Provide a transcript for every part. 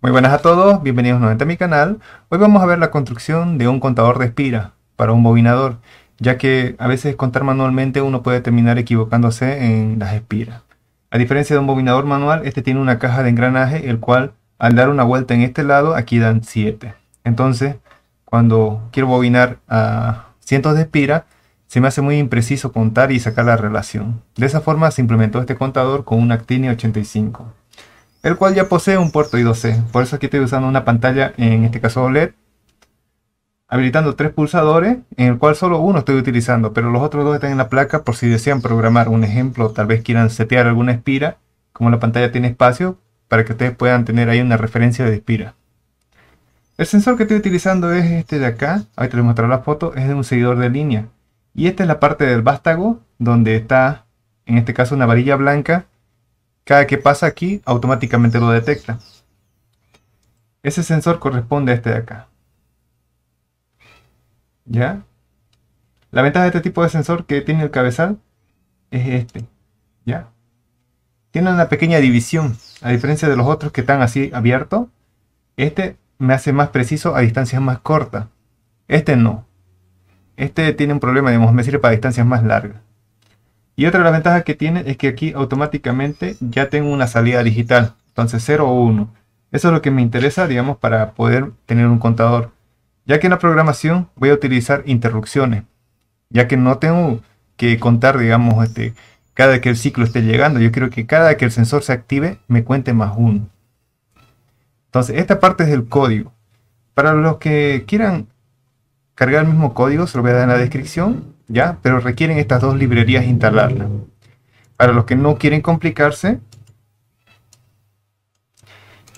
Muy buenas a todos, bienvenidos nuevamente a mi canal. Hoy vamos a ver la construcción de un contador de espira para un bobinador, ya que a veces contar manualmente uno puede terminar equivocándose en las espiras. A diferencia de un bobinador manual, este tiene una caja de engranaje, el cual al dar una vuelta en este lado, aquí dan 7. Entonces, cuando quiero bobinar a cientos de espiras, se me hace muy impreciso contar y sacar la relación. De esa forma se implementó este contador con un Actini 85 el cual ya posee un puerto I2C. Por eso aquí estoy usando una pantalla, en este caso OLED, habilitando tres pulsadores, en el cual solo uno estoy utilizando, pero los otros dos están en la placa por si desean programar un ejemplo, tal vez quieran setear alguna espira, como la pantalla tiene espacio, para que ustedes puedan tener ahí una referencia de espira. El sensor que estoy utilizando es este de acá, ahorita les mostrar la foto, es de un seguidor de línea. Y esta es la parte del vástago, donde está, en este caso, una varilla blanca cada que pasa aquí, automáticamente lo detecta. Ese sensor corresponde a este de acá. ¿Ya? La ventaja de este tipo de sensor que tiene el cabezal es este. ¿Ya? Tiene una pequeña división. A diferencia de los otros que están así abiertos, este me hace más preciso a distancias más cortas. Este no. Este tiene un problema, digamos, me sirve para distancias más largas. Y otra de las ventajas que tiene es que aquí automáticamente ya tengo una salida digital. Entonces 0 o 1. Eso es lo que me interesa, digamos, para poder tener un contador. Ya que en la programación voy a utilizar interrupciones. Ya que no tengo que contar, digamos, este, cada que el ciclo esté llegando. Yo quiero que cada que el sensor se active me cuente más uno. Entonces, esta parte es el código. Para los que quieran cargar el mismo código, se lo voy a dar en la descripción. ¿ya? Pero requieren estas dos librerías instalarla. Para los que no quieren complicarse,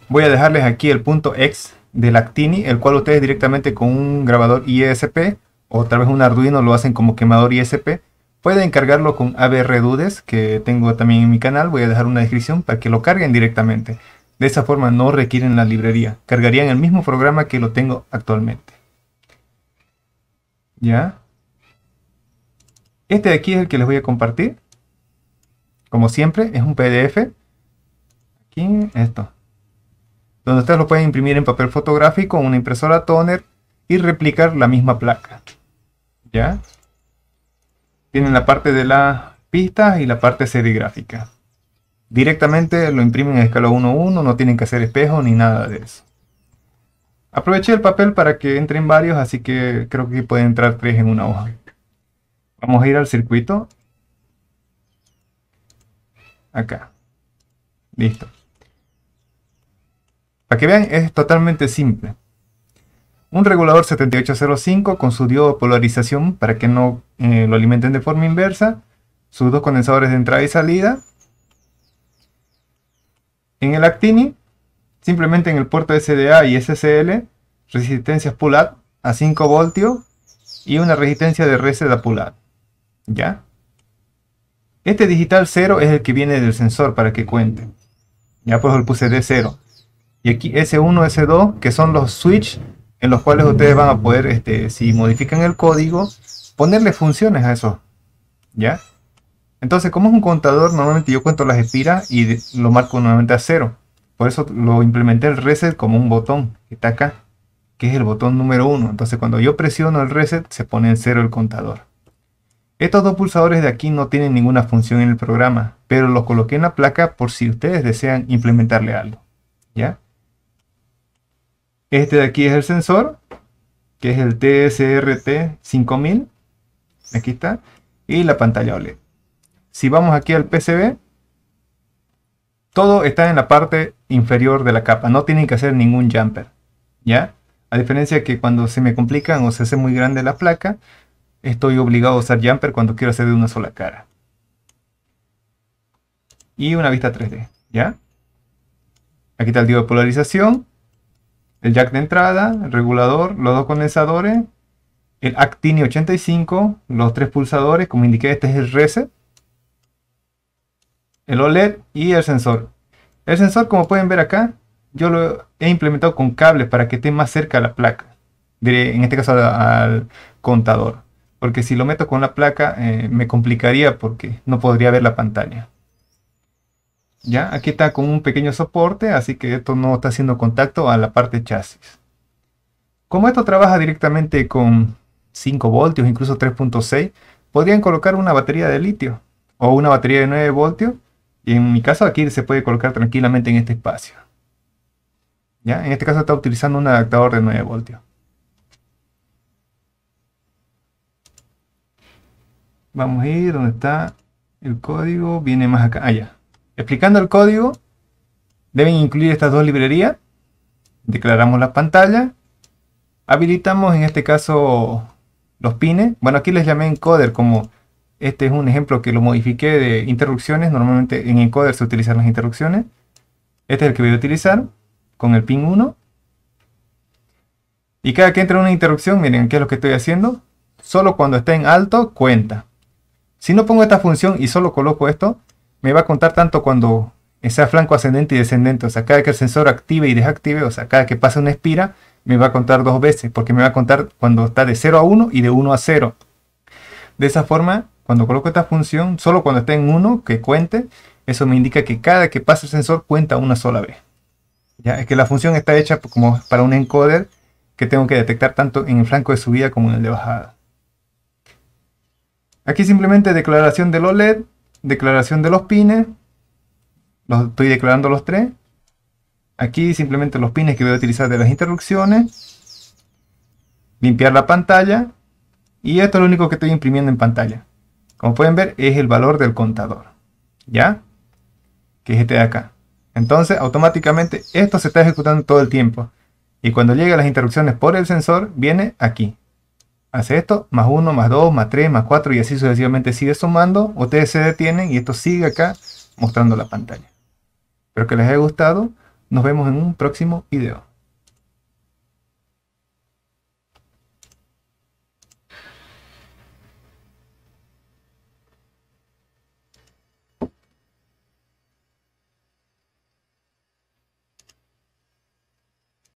voy a dejarles aquí el punto X de Actini, el cual ustedes directamente con un grabador ISP o tal vez un Arduino lo hacen como quemador ISP. Pueden cargarlo con ABR Dudes, que tengo también en mi canal, voy a dejar una descripción para que lo carguen directamente. De esa forma no requieren la librería, cargarían el mismo programa que lo tengo actualmente. ¿Ya? Este de aquí es el que les voy a compartir. Como siempre, es un PDF. Aquí, esto. Donde ustedes lo pueden imprimir en papel fotográfico, una impresora toner y replicar la misma placa. ¿Ya? Tienen la parte de las pistas y la parte serigráfica. Directamente lo imprimen a escala 1.1, no tienen que hacer espejo ni nada de eso. Aproveché el papel para que entren varios, así que creo que pueden entrar tres en una hoja. Vamos a ir al circuito. Acá. Listo. Para que vean, es totalmente simple. Un regulador 7805 con su diodo polarización para que no eh, lo alimenten de forma inversa. Sus dos condensadores de entrada y salida. En el Actini, simplemente en el puerto SDA y SCL, resistencias pull a 5 voltios y una resistencia de reset Pulat. pull ¿Ya? Este digital 0 es el que viene del sensor para que cuente. Ya pues lo puse de 0 Y aquí S1, S2, que son los switch en los cuales ustedes van a poder, este, si modifican el código, ponerle funciones a eso. ¿Ya? Entonces, como es un contador, normalmente yo cuento las espiras y lo marco nuevamente a 0. Por eso lo implementé el reset como un botón que está acá, que es el botón número 1. Entonces, cuando yo presiono el reset, se pone en 0 el contador. Estos dos pulsadores de aquí no tienen ninguna función en el programa, pero los coloqué en la placa por si ustedes desean implementarle algo. ¿ya? Este de aquí es el sensor, que es el TSRT 5000. Aquí está. Y la pantalla OLED. Si vamos aquí al PCB, todo está en la parte inferior de la capa. No tienen que hacer ningún jumper. ¿Ya? A diferencia que cuando se me complican o se hace muy grande la placa, estoy obligado a usar Jumper cuando quiero hacer de una sola cara. Y una vista 3D, ¿ya? Aquí está el diodo de polarización, el jack de entrada, el regulador, los dos condensadores, el Actini 85, los tres pulsadores, como indiqué, este es el reset, el OLED y el sensor. El sensor, como pueden ver acá, yo lo he implementado con cables para que esté más cerca a la placa, en este caso al contador porque si lo meto con la placa eh, me complicaría porque no podría ver la pantalla. Ya, aquí está con un pequeño soporte, así que esto no está haciendo contacto a la parte chasis. Como esto trabaja directamente con 5 voltios, incluso 3.6, podrían colocar una batería de litio o una batería de 9 voltios. Y en mi caso aquí se puede colocar tranquilamente en este espacio. ¿Ya? En este caso está utilizando un adaptador de 9 voltios. Vamos a ir donde está el código. Viene más acá. Allá. Explicando el código, deben incluir estas dos librerías. Declaramos la pantalla Habilitamos en este caso los pines. Bueno, aquí les llamé encoder como este es un ejemplo que lo modifiqué de interrupciones. Normalmente en encoder se utilizan las interrupciones. Este es el que voy a utilizar con el pin 1. Y cada que entre una interrupción, miren, ¿qué es lo que estoy haciendo? Solo cuando está en alto, cuenta. Si no pongo esta función y solo coloco esto, me va a contar tanto cuando sea flanco ascendente y descendente. O sea, cada que el sensor active y desactive, o sea, cada que pase una espira, me va a contar dos veces, porque me va a contar cuando está de 0 a 1 y de 1 a 0. De esa forma, cuando coloco esta función, solo cuando esté en 1 que cuente, eso me indica que cada que pase el sensor cuenta una sola vez. Ya es que la función está hecha como para un encoder que tengo que detectar tanto en el flanco de subida como en el de bajada. Aquí simplemente declaración de los LED, declaración de los pines. Los estoy declarando los tres. Aquí simplemente los pines que voy a utilizar de las interrupciones. Limpiar la pantalla. Y esto es lo único que estoy imprimiendo en pantalla. Como pueden ver es el valor del contador. ¿Ya? Que es este de acá. Entonces automáticamente esto se está ejecutando todo el tiempo. Y cuando llegan las interrupciones por el sensor viene aquí hace esto, más 1, más 2, más 3, más 4 y así sucesivamente sigue sumando, ustedes se detienen y esto sigue acá mostrando la pantalla. Espero que les haya gustado, nos vemos en un próximo video.